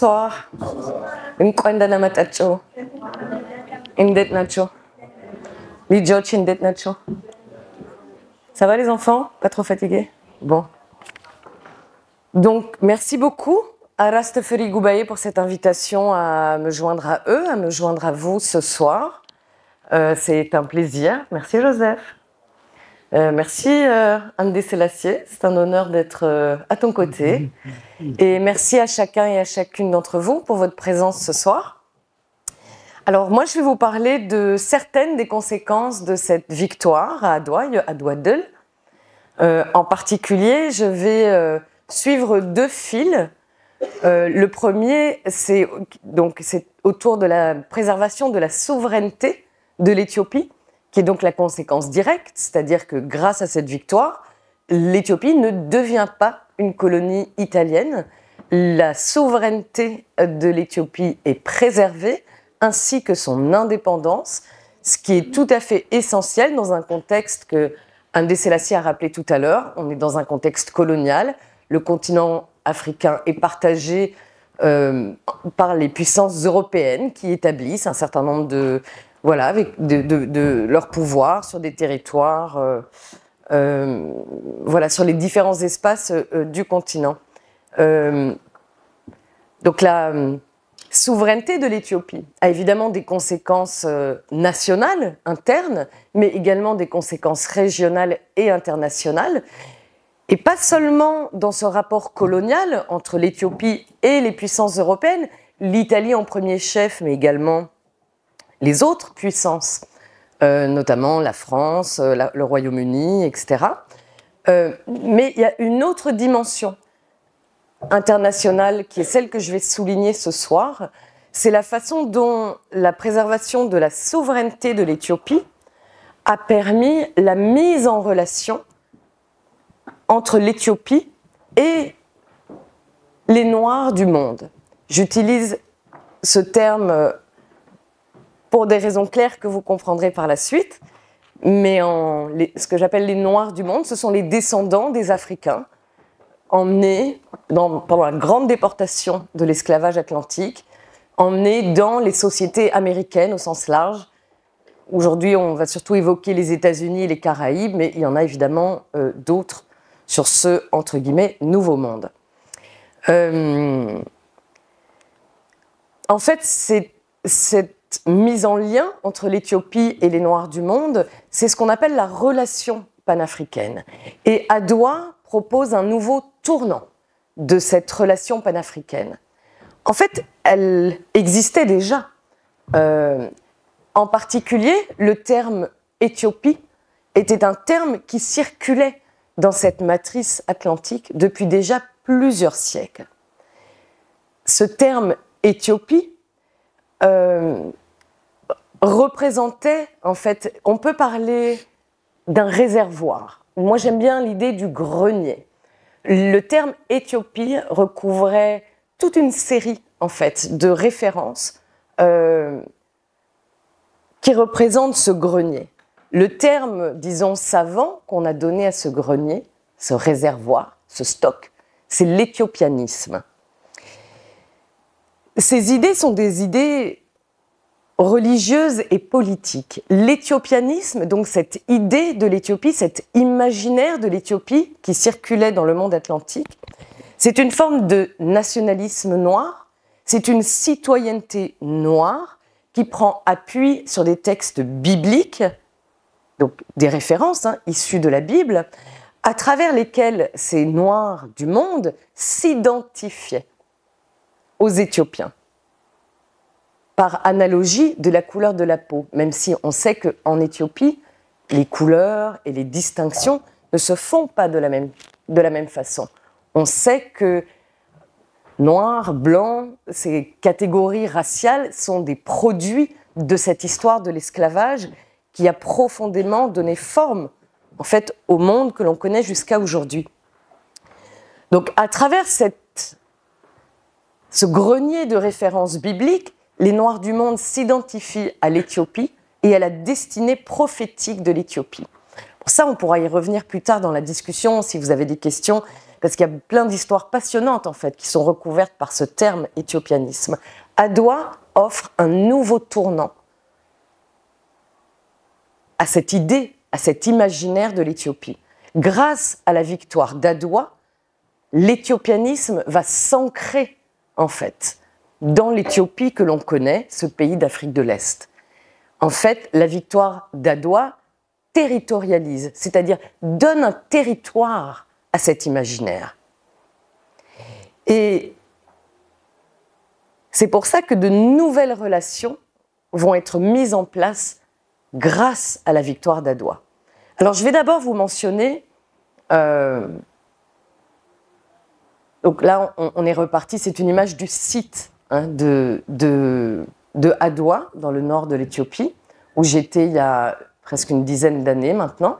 bonsoir Ça va les enfants Pas trop fatigués Bon. Donc, merci beaucoup à Rastafari Goubaye pour cette invitation à me joindre à eux, à me joindre à vous ce soir. Euh, c'est un plaisir. Merci Joseph. Euh, merci euh, Andé Selassie. c'est un honneur d'être euh, à ton côté. Et merci à chacun et à chacune d'entre vous pour votre présence ce soir. Alors moi je vais vous parler de certaines des conséquences de cette victoire à Adouaï, à Douadel. Euh, en particulier, je vais suivre deux fils. le premier, c'est donc c'est autour de la préservation de la souveraineté de l'Éthiopie qui est donc la conséquence directe, c'est-à-dire que grâce à cette victoire, l'Éthiopie ne devient pas une colonie italienne. La souveraineté de l'Éthiopie est préservée, ainsi que son indépendance, ce qui est tout à fait essentiel dans un contexte que André Selassie a rappelé tout à l'heure. On est dans un contexte colonial. Le continent africain est partagé euh, par les puissances européennes qui établissent un certain nombre de, voilà, avec de, leur pouvoir sur des territoires, euh, euh, voilà, sur les différents espaces euh, du continent. donc la souveraineté de l'Éthiopie a évidemment des conséquences nationales, internes, mais également des conséquences régionales et internationales. Et pas seulement dans ce rapport colonial entre l'Éthiopie et les puissances européennes, l'Italie en premier chef, mais également les autres puissances, euh, notamment la France, euh, le Royaume-Uni, etc. Euh, mais il y a une autre dimension internationale qui est celle que je vais souligner ce soir, c'est la façon dont la préservation de la souveraineté de l'Éthiopie a permis la mise en relation entre l'Éthiopie et les Noirs du monde. J'utilise ce terme pour des raisons claires que vous comprendrez par la suite. Mais en, ce que j'appelle les Noirs du monde, ce sont les descendants des Africains emmenés pendant la grande déportation de l'esclavage atlantique, emmenés dans les sociétés américaines au sens large. Aujourd'hui, on va surtout évoquer les États-Unis et les Caraïbes, mais il y en a évidemment euh, d'autres sur ce, entre guillemets, nouveau monde. Euh, en fait, c'est cette mise en lien entre l'Éthiopie et les Noirs du monde, c'est ce qu'on appelle la relation panafricaine. Et Adoua propose un nouveau tournant de cette relation panafricaine. En fait, elle existait déjà. Euh, en particulier, le terme Éthiopie était un terme qui circulait dans cette matrice atlantique depuis déjà plusieurs siècles. Ce terme Éthiopie euh, représentait, en fait, on peut parler d'un réservoir. Moi, j'aime bien l'idée du grenier. Le terme Éthiopie recouvrait toute une série, en fait, de références euh, qui représentent ce grenier. Le terme, disons, savant qu'on a donné à ce grenier, ce réservoir, ce stock, c'est l'éthiopianisme. Ces idées sont des idées religieuses et politiques. L'éthiopianisme, donc cette idée de l'Éthiopie, cet imaginaire de l'Éthiopie qui circulait dans le monde atlantique, c'est une forme de nationalisme noir, c'est une citoyenneté noire qui prend appui sur des textes bibliques, donc des références hein, issues de la Bible, à travers lesquelles ces noirs du monde s'identifiaient aux Éthiopiens. Par analogie de la couleur de la peau, même si on sait qu'en Éthiopie, les couleurs et les distinctions ne se font pas de la même, de la même façon. On sait que noir, blanc, ces catégories raciales sont des produits de cette histoire de l'esclavage qui a profondément donné forme en fait au monde que l'on connaît jusqu'à aujourd'hui. Donc à travers cette ce grenier de références bibliques, les Noirs du monde s'identifient à l'Éthiopie et à la destinée prophétique de l'Éthiopie. Pour ça, on pourra y revenir plus tard dans la discussion si vous avez des questions, parce qu'il y a plein d'histoires passionnantes en fait qui sont recouvertes par ce terme éthiopianisme. Adoua offre un nouveau tournant à cette idée, à cet imaginaire de l'Éthiopie. Grâce à la victoire d'Adoua, l'éthiopianisme va s'ancrer en fait, dans l'Éthiopie que l'on connaît, ce pays d'Afrique de l'Est. En fait, la victoire d'Adwa territorialise, c'est-à-dire donne un territoire à cet imaginaire. Et c'est pour ça que de nouvelles relations vont être mises en place grâce à la victoire d'Adwa. Alors je vais d'abord vous mentionner euh, donc là, on, est reparti. C'est une image du site hein, de, de, dans le nord de l'Éthiopie, où j'étais il y a presque une dizaine d'années maintenant.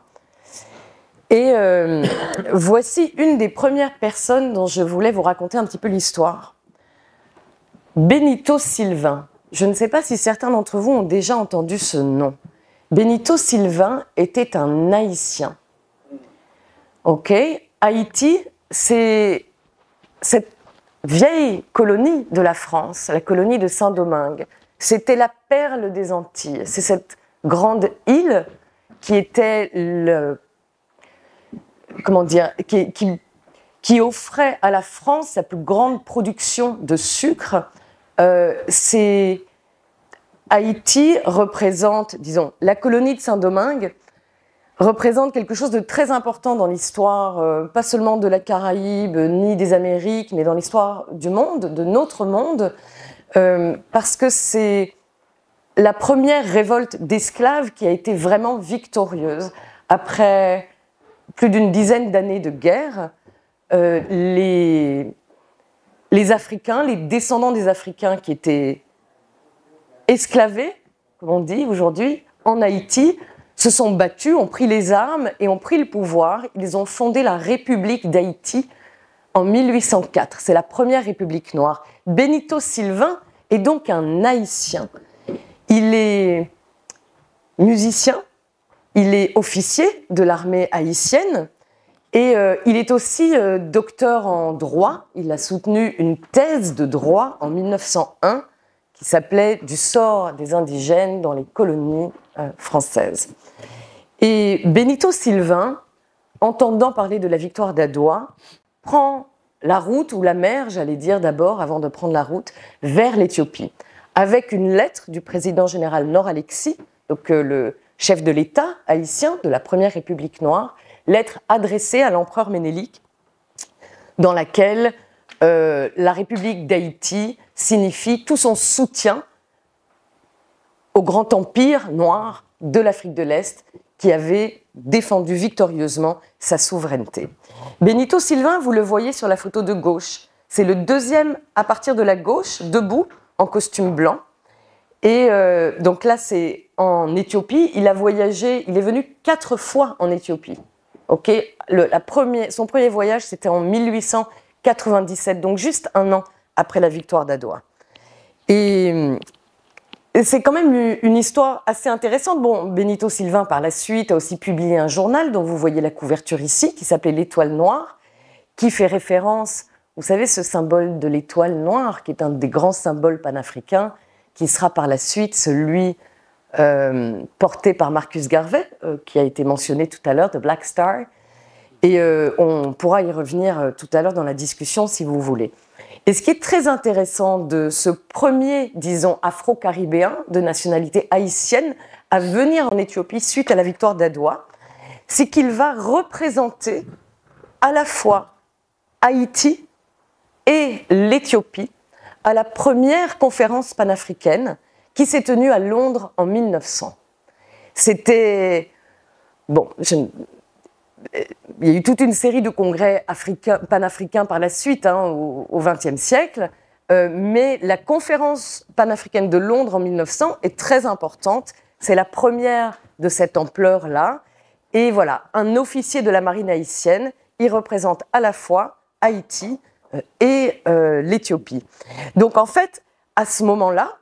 Et euh, voici une des premières personnes dont je voulais vous raconter un petit peu l'histoire. Benito Sylvain. Je ne sais pas si certains d'entre vous ont déjà entendu ce nom. Benito Sylvain était un Haïtien. Ok Haïti, c'est cette vieille colonie de la France, la colonie de Saint-Domingue, c'était la perle des Antilles. C'est cette grande île qui était Comment dire qui, offrait à la France sa plus grande production de sucre. Euh, c'est. Haïti représente, disons, la colonie de Saint-Domingue représente quelque chose de très important dans l'histoire, euh, pas seulement de la Caraïbe euh, ni des Amériques, mais dans l'histoire du monde, de notre monde, euh, parce que c'est la première révolte d'esclaves qui a été vraiment victorieuse. Après plus d'une dizaine d'années de guerre, les Africains, les descendants des Africains qui étaient esclavés, comme on dit aujourd'hui, en Haïti, se sont battus, ont pris les armes et ont pris le pouvoir. Ils ont fondé la République d'Haïti en 1804. C'est la première République noire. Benito Sylvain est donc un haïtien. Il est musicien, il est officier de l'armée haïtienne et euh, il est aussi euh, docteur en droit. Il a soutenu une thèse de droit en 1901 qui s'appelait Du sort des indigènes dans les colonies euh, françaises. Et Benito Sylvain, entendant parler de la victoire d'Adoua, prend la route ou la mer, j'allais dire d'abord, avant de prendre la route, vers l'Éthiopie, avec une lettre du président général Nord Alexis, donc euh, le chef de l'État haïtien de la Première République noire, lettre adressée à l'empereur Ménélique, dans laquelle euh, la République d'Haïti signifie tout son soutien au grand empire noir de l'Afrique de l'Est qui avait défendu victorieusement sa souveraineté. Benito Sylvain, vous le voyez sur la photo de gauche, c'est le deuxième à partir de la gauche, debout, en costume blanc. Et euh, donc là, c'est en Éthiopie. Il a voyagé, il est venu quatre fois en Éthiopie. Ok, la premier, son premier voyage, c'était en 1897, donc juste un an après la victoire d'Adoua. Et c'est quand même une histoire assez intéressante. Bon, Benito Sylvain, par la suite, a aussi publié un journal dont vous voyez la couverture ici, qui s'appelait L'Étoile Noire, qui fait référence, vous savez, ce symbole de l'étoile noire, qui est un des grands symboles panafricains, qui sera par la suite celui euh, porté par Marcus Garvey, euh, qui a été mentionné tout à l'heure, de Black Star. Et euh, on pourra y revenir tout à l'heure dans la discussion si vous voulez. Et ce qui est très intéressant de ce premier, disons, afro-caribéen de nationalité haïtienne à venir en Éthiopie suite à la victoire d'Adwa, c'est qu'il va représenter à la fois Haïti et l'Éthiopie à la première conférence panafricaine qui s'est tenue à Londres en 1900. C'était... Bon, je il y a eu toute une série de congrès africains, panafricains par la suite, hein, au XXe siècle. Euh, mais la conférence panafricaine de Londres en 1900 est très importante. C'est la première de cette ampleur-là. Et voilà, un officier de la marine haïtienne, il représente à la fois Haïti euh, et euh, l'Éthiopie. Donc en fait, à ce moment-là,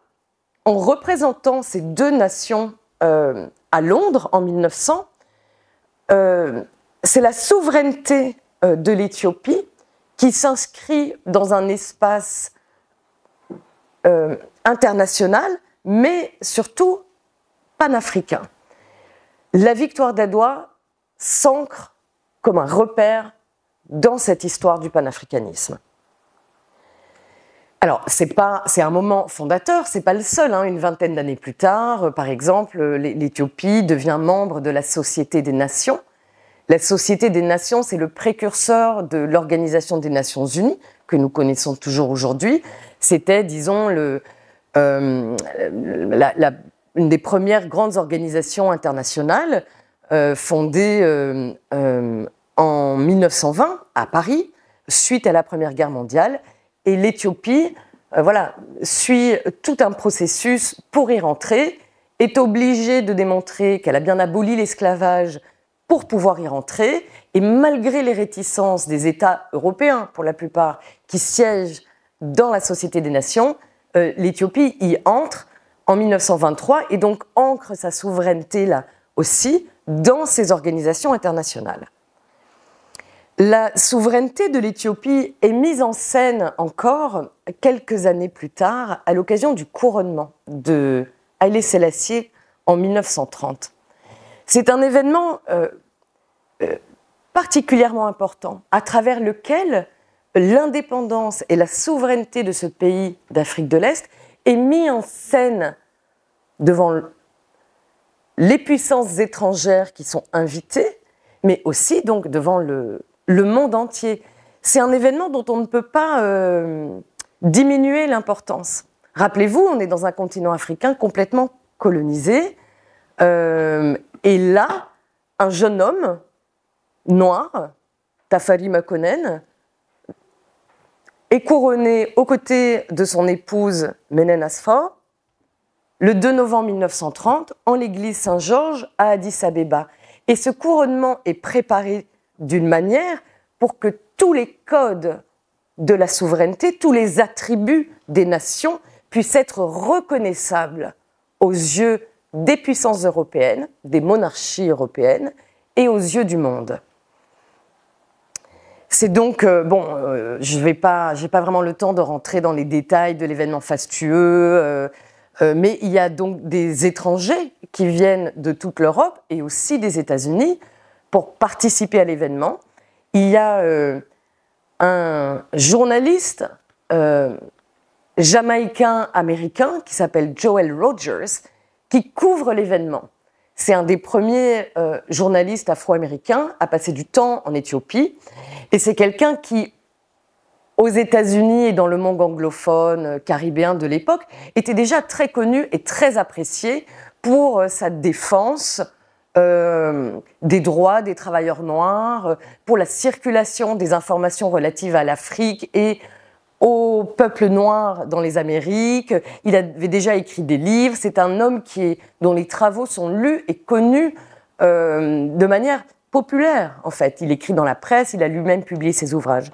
en représentant ces deux nations à Londres en 1900, c'est la souveraineté euh, de l'Éthiopie qui s'inscrit dans un espace euh, international, mais surtout panafricain. La victoire d'Adoua s'ancre comme un repère dans cette histoire du panafricanisme. Alors, c'est un moment fondateur, c'est pas le seul. Hein. Une vingtaine d'années plus tard, euh, par exemple, l'Éthiopie devient membre de la Société des Nations, la Société des Nations, c'est le précurseur de l'Organisation des Nations Unies, que nous connaissons toujours aujourd'hui. C'était, disons, le, euh, une des premières grandes organisations internationales euh, fondée euh, euh, en 1920 à Paris, suite à la Première Guerre mondiale. Et l'Éthiopie voilà, suit tout un processus pour y rentrer, est obligée de démontrer qu'elle a bien aboli l'esclavage pour pouvoir y rentrer. Et malgré les réticences des États européens, pour la plupart, qui siègent dans la Société des Nations, euh, l'Éthiopie y entre en 1923 et donc ancre sa souveraineté là aussi dans ces organisations internationales. La souveraineté de l'Éthiopie est mise en scène encore quelques années plus tard à l'occasion du couronnement de Haile Selassie en 1930. C'est un événement euh, euh, particulièrement important à travers lequel l'indépendance et la souveraineté de ce pays d'Afrique de l'Est est mis en scène devant les puissances étrangères qui sont invitées, mais aussi donc devant le, monde entier. C'est un événement dont on ne peut pas euh, diminuer l'importance. Rappelez-vous, on est dans un continent africain complètement colonisé, et là, un jeune homme noir, Tafari Makonnen, est couronné aux côtés de son épouse Menen Asfa le 2 novembre 1930 en l'église Saint-Georges à Addis Abeba. Et ce couronnement est préparé d'une manière pour que tous les codes de la souveraineté, tous les attributs des nations puissent être reconnaissables aux yeux des puissances européennes, des monarchies européennes et aux yeux du monde. C'est donc, euh, bon, euh, je n'ai pas, vraiment le temps de rentrer dans les détails de l'événement fastueux, euh, mais il y a donc des étrangers qui viennent de toute l'Europe et aussi des États-Unis pour participer à l'événement. Il y a un journaliste jamaïcain-américain qui s'appelle Joel Rogers, qui couvre l'événement. C'est un des premiers euh, journalistes afro-américains à passer du temps en Éthiopie. Et c'est quelqu'un qui, aux États-Unis et dans le monde anglophone, euh, caribéen de l'époque, était déjà très connu et très apprécié pour euh, sa défense des droits des travailleurs noirs, pour la circulation des informations relatives à l'Afrique et au peuple noir dans les Amériques. Il avait déjà écrit des livres. C'est un homme qui est, dont les travaux sont lus et connus euh, de manière populaire, en fait. Il écrit dans la presse, il a lui-même publié ses ouvrages.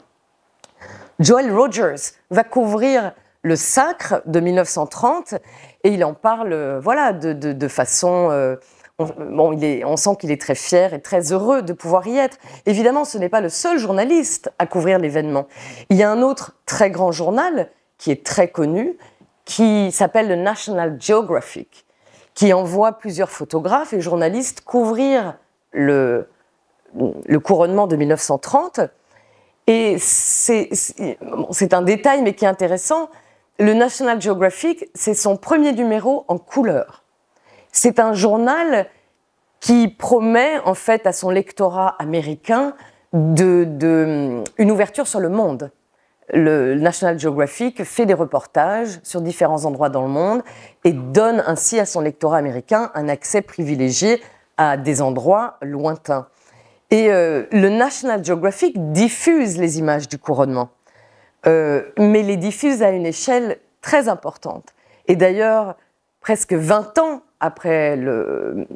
Joel Rogers va couvrir le sacre de 1930 et il en parle euh, voilà, de, façon euh, on, sent qu'il est très fier et très heureux de pouvoir y être. Évidemment, ce n'est pas le seul journaliste à couvrir l'événement. Il y a un autre très grand journal qui est très connu, qui s'appelle le National Geographic, qui envoie plusieurs photographes et journalistes couvrir le, couronnement de 1930. Et c'est un détail, mais qui est intéressant. Le National Geographic, c'est son premier numéro en couleur. C'est un journal qui promet en fait à son lectorat américain une ouverture sur le monde. Le National Geographic fait des reportages sur différents endroits dans le monde et donne ainsi à son lectorat américain un accès privilégié à des endroits lointains. Et euh, le National Geographic diffuse les images du couronnement, euh, mais les diffuse à une échelle très importante. Et d'ailleurs, presque 20 ans après le,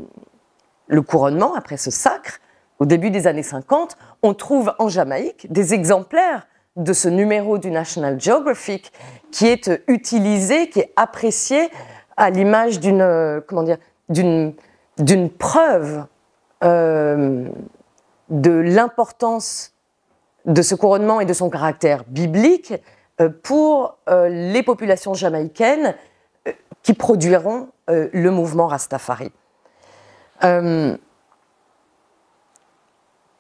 couronnement, après ce sacre, au début des années 50, on trouve en Jamaïque des exemplaires de ce numéro du National Geographic qui est utilisé, qui est apprécié à l'image d'une euh, comment d'une preuve euh, de l'importance de ce couronnement et de son caractère biblique euh, pour les populations jamaïcaines qui produiront euh, le mouvement Rastafari. Euh,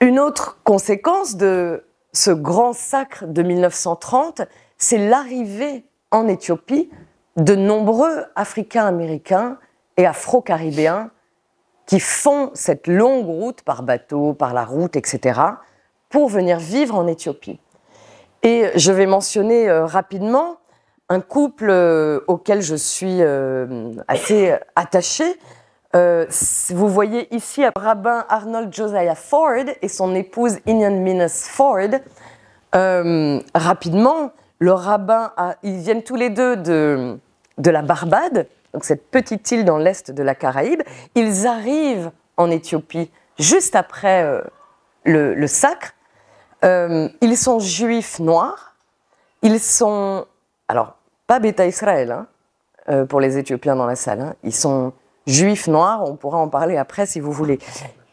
une autre conséquence de ce grand sacre de 1930, c'est l'arrivée en Éthiopie de nombreux Africains-Américains et Afro-Caribéens qui font cette longue route par bateau, par la route, etc., pour venir vivre en Éthiopie. Et je vais mentionner euh, rapidement un couple euh, auquel je suis euh, assez attachée. Euh, vous voyez ici le rabbin Arnold Josiah Ford et son épouse Inyan Minas Ford. rapidement, le rabbin, ils viennent tous les deux de, de la Barbade, donc cette petite île dans l'est de la Caraïbe. Ils arrivent en Éthiopie juste après le, sacre. ils sont juifs noirs. Ils sont alors pas Beta Israël, hein, euh, pour les Éthiopiens dans la salle. Hein. Ils sont juifs noirs, on pourra en parler après si vous voulez.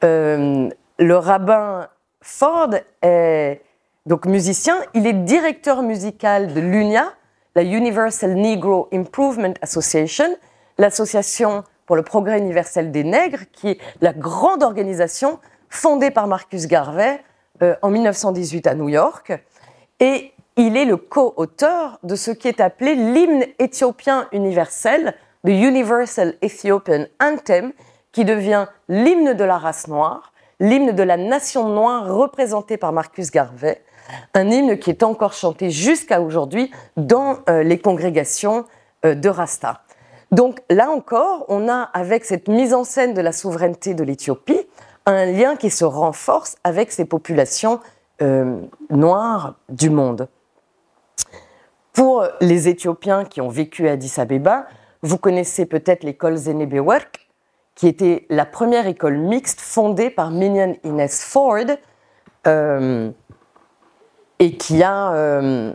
Euh, le rabbin Ford est donc musicien, il est directeur musical de l'UNIA, la Universal Negro Improvement Association, l'association pour le progrès universel des nègres, qui est la grande organisation fondée par Marcus Garvey euh, en 1918 à New York. Et il est le co-auteur de ce qui est appelé l'hymne éthiopien universel, The Universal Ethiopian Anthem, qui devient l'hymne de la race noire, l'hymne de la nation noire représentée par Marcus Garvey, un hymne qui est encore chanté jusqu'à aujourd'hui dans euh, les congrégations euh, de Rasta. Donc là encore, on a avec cette mise en scène de la souveraineté de l'Éthiopie un lien qui se renforce avec ces populations euh, noires du monde. Pour les Éthiopiens qui ont vécu à Addis Abeba, vous connaissez peut-être l'école Zenebewerk, qui était la première école mixte fondée par Minion Ines Ford euh, et qui a, euh,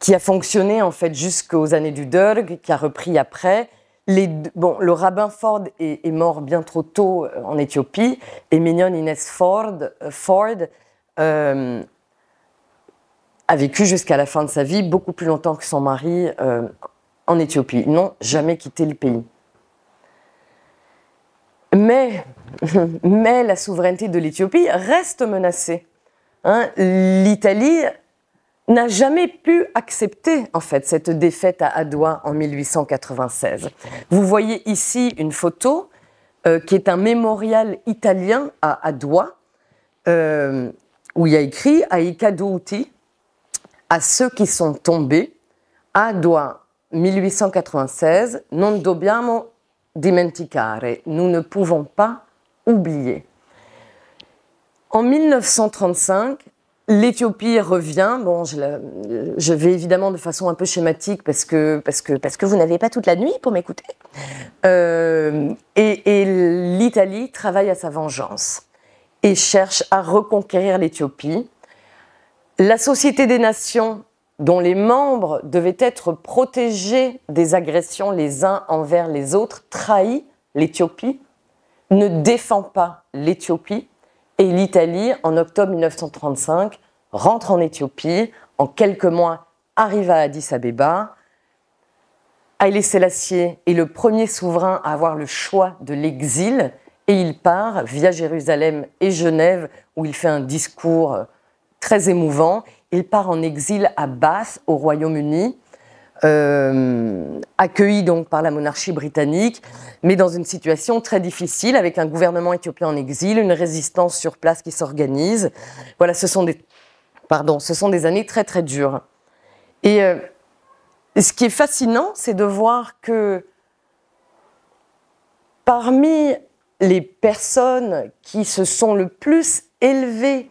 qui a fonctionné en fait jusqu'aux années du Derg, qui a repris après. Les, bon, le rabbin Ford est, mort bien trop tôt euh, en Éthiopie et Mignon Ines Ford, Ford euh, a vécu jusqu'à la fin de sa vie, beaucoup plus longtemps que son mari, euh, en Éthiopie. Ils n'ont jamais quitté le pays. Mais, mais la souveraineté de l'Éthiopie reste menacée. Hein. L'Italie n'a jamais pu accepter en fait cette défaite à Adoua en 1896. Vous voyez ici une photo euh, qui est un mémorial italien à Adoua euh, où il y a écrit Aika Douti, à ceux qui sont tombés, à 1896, non dobbiamo dimenticare, nous ne pouvons pas oublier. En 1935, l'Éthiopie revient. Bon, je, vais évidemment de façon un peu schématique parce que, parce que, parce que vous n'avez pas toute la nuit pour m'écouter. Euh, et, et l'Italie travaille à sa vengeance et cherche à reconquérir l'Éthiopie la Société des Nations, dont les membres devaient être protégés des agressions les uns envers les autres, trahit l'Éthiopie, ne défend pas l'Éthiopie et l'Italie, en octobre 1935, rentre en Éthiopie, en quelques mois arrive à Addis Abeba. Haile Selassie est le premier souverain à avoir le choix de l'exil et il part via Jérusalem et Genève où il fait un discours très émouvant. Il part en exil à Bath, au Royaume-Uni, euh, accueilli donc par la monarchie britannique, mais dans une situation très difficile, avec un gouvernement éthiopien en exil, une résistance sur place qui s'organise. Voilà, ce sont des, pardon, ce sont des années très très dures. Et euh, ce qui est fascinant, c'est de voir que parmi les personnes qui se sont le plus élevées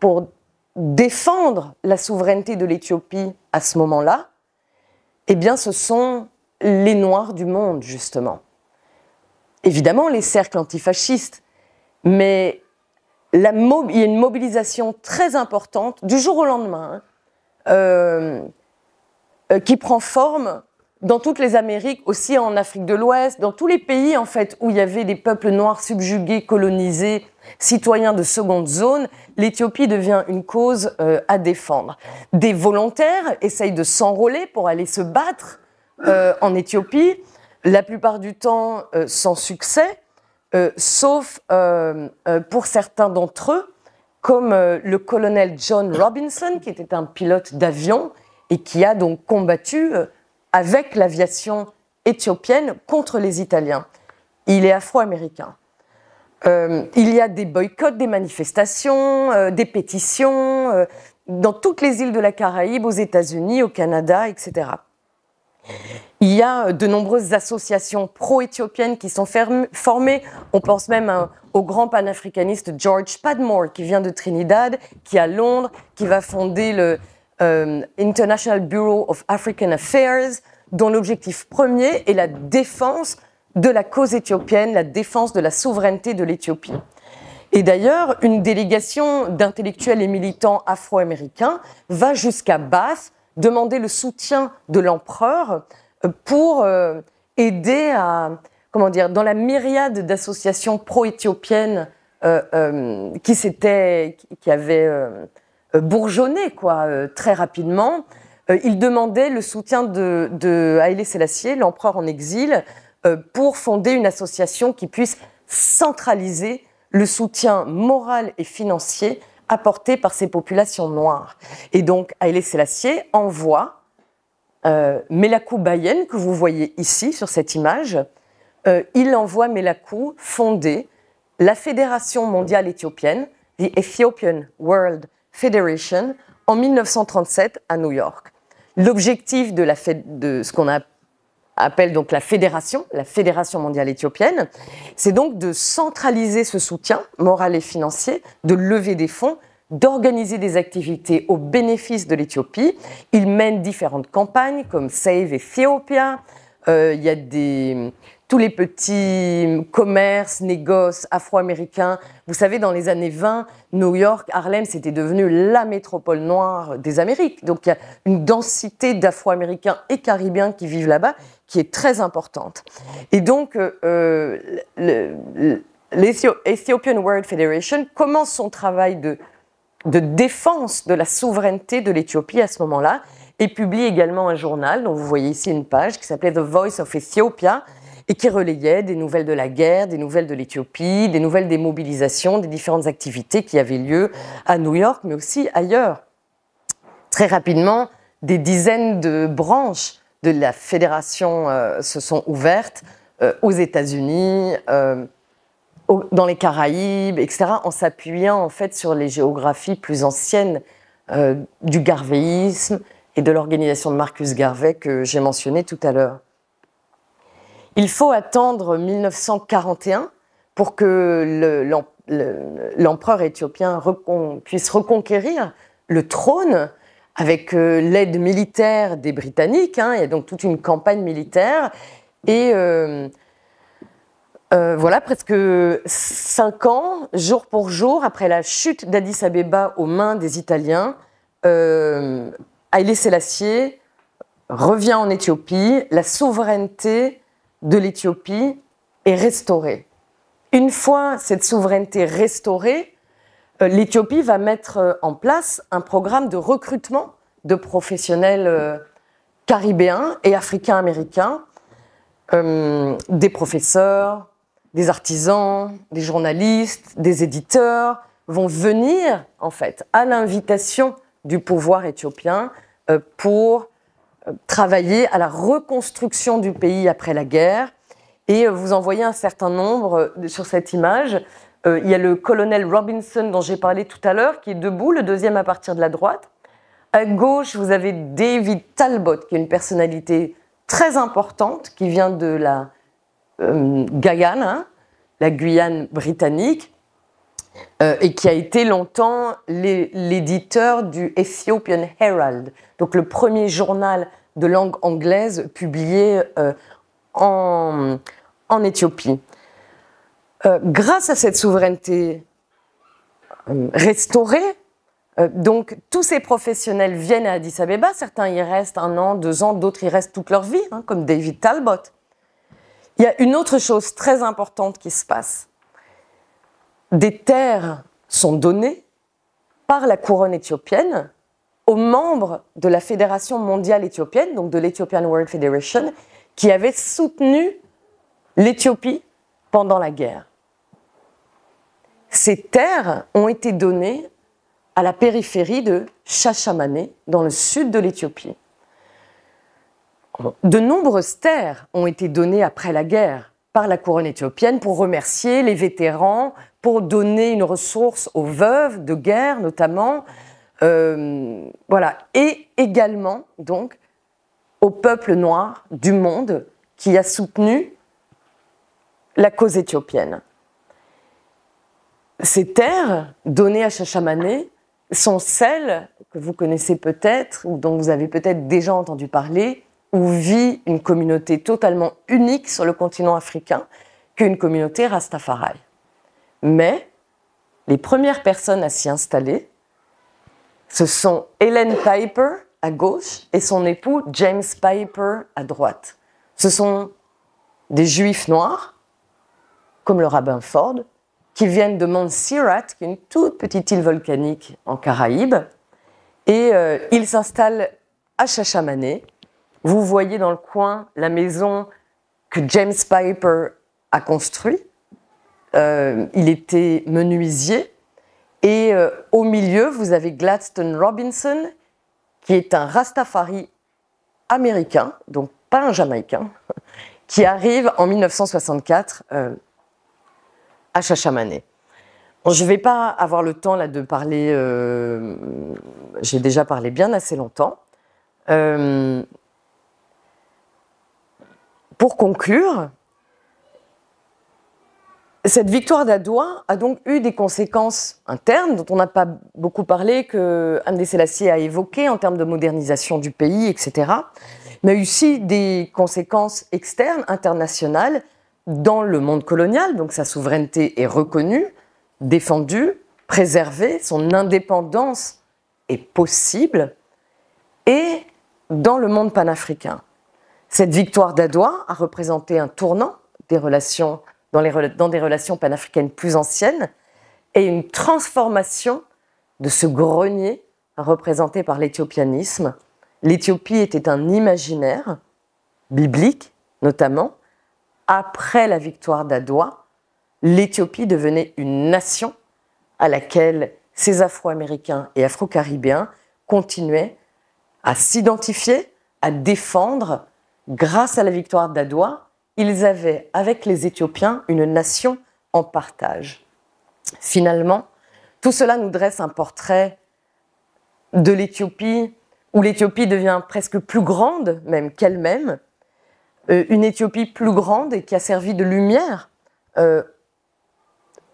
pour défendre la souveraineté de l'Éthiopie à ce moment-là, eh bien, ce sont les Noirs du monde, justement. Évidemment, les cercles antifascistes, mais il y a une mobilisation très importante, du jour au lendemain, hein, euh, euh, qui prend forme dans toutes les Amériques, aussi en Afrique de l'Ouest, dans tous les pays en fait où il y avait des peuples noirs subjugués, colonisés, citoyens de seconde zone, l'Éthiopie devient une cause euh, à défendre. Des volontaires essayent de s'enrôler pour aller se battre euh, en Éthiopie, la plupart du temps euh, sans succès, sauf pour certains d'entre eux, comme le colonel John Robinson, qui était un pilote d'avion et qui a donc combattu avec l'aviation éthiopienne contre les Italiens. Il est afro-américain. Euh, il y a des boycotts, des manifestations, euh, des pétitions euh, dans toutes les îles de la Caraïbe, aux États-Unis, au Canada, etc. Il y a de nombreuses associations pro-éthiopiennes qui sont formées. On pense même hein, au grand panafricaniste George Padmore qui vient de Trinidad, qui est à Londres, qui va fonder le, euh, International Bureau of African Affairs, dont l'objectif premier est la défense de la cause éthiopienne, la défense de la souveraineté de l'Éthiopie. Et d'ailleurs, une délégation d'intellectuels et militants afro-américains va jusqu'à Bath demander le soutien de l'empereur euh, pour euh, aider à, comment dire, dans la myriade d'associations pro-éthiopiennes euh, qui, qui avaient... Euh, bourgeonné quoi, euh, très rapidement. Euh, il demandait le soutien de, de Haïlé l'empereur en exil, pour fonder une association qui puisse centraliser le soutien moral et financier apporté par ces populations noires. Et donc, Haïlé Selassie envoie Melaku Bayen, que vous voyez ici sur cette image, il envoie Melaku fonder la Fédération mondiale éthiopienne, the Ethiopian World Federation en 1937 à New York. L'objectif de, la de ce qu'on appelle donc la fédération, la Fédération mondiale éthiopienne, c'est donc de centraliser ce soutien moral et financier, de lever des fonds, d'organiser des activités au bénéfice de l'Éthiopie. Ils mènent différentes campagnes comme Save Ethiopia. Euh, il y a des, tous les petits hum, commerces, négoces afro-américains. Vous savez, dans les années 20, New York, Harlem, c'était devenu la métropole noire des Amériques. Donc il y a une densité d'afro-américains et caribéens qui vivent là-bas qui est très importante. Et donc, euh, l'Ethiopian World Federation commence son travail de, de défense de la souveraineté de l'Éthiopie à ce moment-là et publie également un journal dont vous voyez ici une page qui s'appelait The Voice of Ethiopia, et qui relayait des nouvelles de la guerre, des nouvelles de l'Éthiopie, des nouvelles des mobilisations, des différentes activités qui avaient lieu à New York, mais aussi ailleurs. Très rapidement, des dizaines de branches de la fédération euh, se sont ouvertes euh, aux États-Unis, euh, dans les Caraïbes, etc., en s'appuyant en fait sur les géographies plus anciennes du garvéisme et de l'organisation de Marcus Garvey que j'ai mentionné tout à l'heure. Il faut attendre 1941 pour que l'empereur éthiopien puisse reconquérir le trône avec euh, l'aide militaire des Britanniques. il y a donc toute une campagne militaire. Et euh, euh, voilà, presque cinq ans, jour pour jour, après la chute d'Addis Abeba aux mains des Italiens, euh, Selassie revient en Éthiopie, la souveraineté de l'Éthiopie est restaurée. Une fois cette souveraineté restaurée, euh, l'Éthiopie va mettre euh, en place un programme de recrutement de professionnels euh, caribéens et africains-américains, des professeurs, des artisans, des journalistes, des éditeurs, vont venir en fait à l'invitation du pouvoir éthiopien pour travailler à la reconstruction du pays après la guerre. Et euh, vous en voyez un certain nombre euh, sur cette image. Euh, il y a le colonel Robinson dont j'ai parlé tout à l'heure, qui est debout, le deuxième à partir de la droite. À gauche, vous avez David Talbot, qui est une personnalité très importante, qui vient de la Guyane, hein, la Guyane britannique, euh, et qui a été longtemps l'éditeur du Ethiopian Herald, donc le premier journal de langue anglaise publié euh, en, Éthiopie. Euh, grâce à cette souveraineté restaurée, donc tous ces professionnels viennent à Addis Abeba, certains y restent un an, deux ans, d'autres y restent toute leur vie, hein, comme David Talbot. Il y a une autre chose très importante qui se passe, des terres sont données par la couronne éthiopienne aux membres de la Fédération mondiale éthiopienne, donc de l'Ethiopian World Federation, qui avaient soutenu l'Éthiopie pendant la guerre. Ces terres ont été données à la périphérie de Chachamane, dans le sud de l'Éthiopie. De nombreuses terres ont été données après la guerre par la couronne éthiopienne pour remercier les vétérans, pour donner une ressource aux veuves de guerre notamment, euh, voilà, et également donc au peuple noir du monde qui a soutenu la cause éthiopienne. Ces terres données à Chachamané sont celles que vous connaissez peut-être ou dont vous avez peut-être déjà entendu parler, où vit une communauté totalement unique sur le continent africain, qu'une communauté rastafari. Mais les premières personnes à s'y installer, ce sont Hélène Piper à gauche et son époux James Piper à droite. Ce sont des juifs noirs, comme le rabbin Ford, qui viennent de Mount qui est une toute petite île volcanique en Caraïbes. Et euh, ils s'installent à Chachamané. Vous voyez dans le coin la maison que James Piper a construite euh, il était menuisier. Et euh, au milieu, vous avez Gladstone Robinson, qui est un Rastafari américain, donc pas un Jamaïcain, qui arrive en 1964 euh, à Chachamané. je ne vais pas avoir le temps là de parler, j'ai déjà parlé bien assez longtemps. pour conclure, cette victoire d'Adoua a donc eu des conséquences internes dont on n'a pas beaucoup parlé, que Amdé Selassie a évoqué en termes de modernisation du pays, etc. Mais aussi des conséquences externes, internationales, dans le monde colonial. Donc sa souveraineté est reconnue, défendue, préservée, son indépendance est possible. Et dans le monde panafricain, cette victoire d'Adoua a représenté un tournant des relations dans, des relations panafricaines plus anciennes, et une transformation de ce grenier représenté par l'éthiopianisme. L'Éthiopie était un imaginaire, biblique notamment. Après la victoire d'Adoua, l'Éthiopie devenait une nation à laquelle ces Afro-Américains et Afro-Caribéens continuaient à s'identifier, à défendre, grâce à la victoire d'Adoua, ils avaient avec les Éthiopiens une nation en partage. Finalement, tout cela nous dresse un portrait de l'Éthiopie où l'Éthiopie devient presque plus grande même qu'elle-même, euh, une Éthiopie plus grande et qui a servi de lumière euh,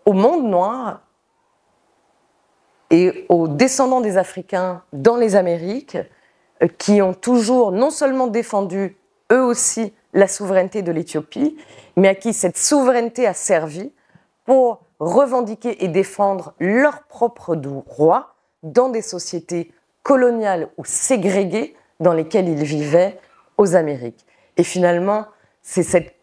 au monde noir et aux descendants des Africains dans les Amériques, euh, qui ont toujours non seulement défendu eux aussi la souveraineté de l'Éthiopie, mais à qui cette souveraineté a servi pour revendiquer et défendre leurs propres droits dans des sociétés coloniales ou ségrégées dans lesquelles ils vivaient aux Amériques. Et finalement, c'est cette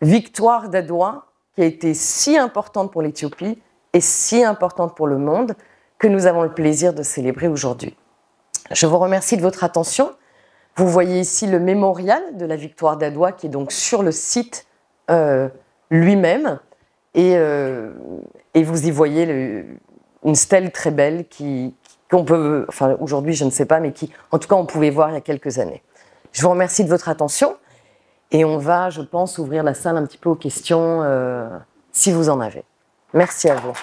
victoire d'Adwa qui a été si importante pour l'Éthiopie et si importante pour le monde que nous avons le plaisir de célébrer aujourd'hui. Je vous remercie de votre attention. Vous voyez ici le mémorial de la victoire d'Adwa qui est donc sur le site euh, lui-même. Et, euh, et, vous y voyez une stèle très belle qui, qu'on peut, enfin aujourd'hui je ne sais pas, mais qui, en tout cas, on pouvait voir il y a quelques années. Je vous remercie de votre attention et on va, je pense, ouvrir la salle un petit peu aux questions euh, si vous en avez. Merci à vous.